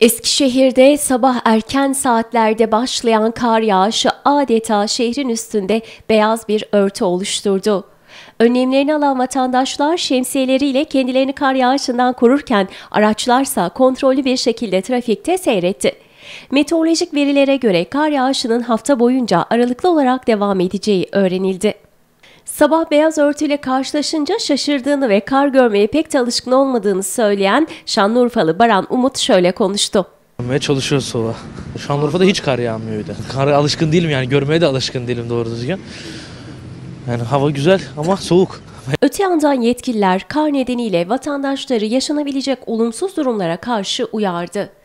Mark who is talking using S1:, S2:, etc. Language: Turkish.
S1: Eskişehir'de sabah erken saatlerde başlayan kar yağışı adeta şehrin üstünde beyaz bir örtü oluşturdu. Önlemlerini alan vatandaşlar şemsiyeleriyle kendilerini kar yağışından korurken araçlarsa kontrollü bir şekilde trafikte seyretti. Meteorolojik verilere göre kar yağışının hafta boyunca aralıklı olarak devam edeceği öğrenildi. Sabah beyaz örtüyle karşılaşınca şaşırdığını ve kar görmeye pek de alışkın olmadığını söyleyen Şanlıurfalı Baran Umut
S2: şöyle konuştu.
S3: Görmeye çalışıyoruz sabah. Şanlıurfa'da hiç kar yağmıyor bir de. Kara alışkın değilim yani görmeye de alışkın değilim doğru düzgün. Yani hava güzel ama soğuk. Öte
S1: yandan yetkililer kar nedeniyle vatandaşları yaşanabilecek olumsuz durumlara karşı
S4: uyardı.